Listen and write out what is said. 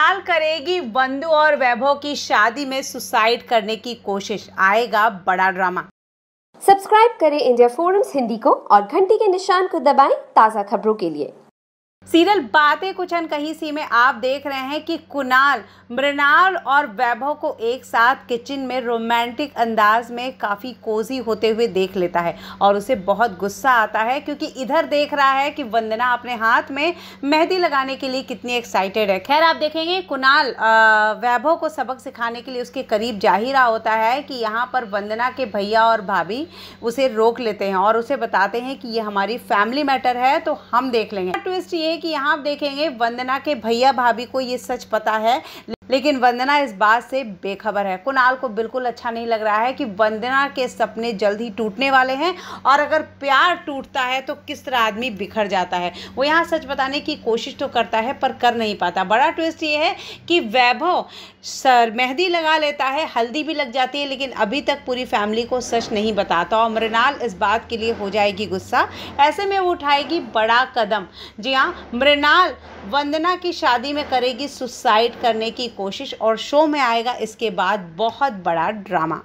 साल करेगी बंधु और वैभव की शादी में सुसाइड करने की कोशिश आएगा बड़ा ड्रामा सब्सक्राइब करें इंडिया फोरम्स हिंदी को और घंटी के निशान को दबाएं ताज़ा खबरों के लिए सीरियल बातें कुछ अन कहीं सी में आप देख रहे हैं कि कुणाल मृणाल और वैभव को एक साथ किचन में रोमांटिक अंदाज में काफ़ी कोजी होते हुए देख लेता है और उसे बहुत गुस्सा आता है क्योंकि इधर देख रहा है कि वंदना अपने हाथ में मेहंदी लगाने के लिए कितनी एक्साइटेड है खैर आप देखेंगे कुणाल वैभव को सबक सिखाने के लिए उसके करीब जा ही रहा होता है कि यहाँ पर वंदना के भैया और भाभी उसे रोक लेते हैं और उसे बताते हैं कि ये हमारी फैमिली मैटर है तो हम देख लेंगे ट्विस्ट ये कि यहाँ आप देखेंगे वंदना के भैया भाभी को ये सच पता है लेकिन वंदना इस बात से बेखबर है कुणाल को बिल्कुल अच्छा नहीं लग रहा है कि वंदना के सपने जल्द ही टूटने वाले हैं और अगर प्यार टूटता है तो किस तरह आदमी बिखर जाता है वो यहाँ सच बताने की कोशिश तो करता है पर कर नहीं पाता बड़ा ट्विस्ट ये है कि वैभव सर मेहंदी लगा लेता है हल्दी भी लग जाती है लेकिन अभी तक पूरी फैमिली को सच नहीं बताता और मृणाल इस बात के लिए हो जाएगी गुस्सा ऐसे में वो उठाएगी बड़ा कदम जी हाँ मृणाल वंदना की शादी में करेगी सुसाइड करने की कोशिश कोशिश और शो में आएगा इसके बाद बहुत बड़ा ड्रामा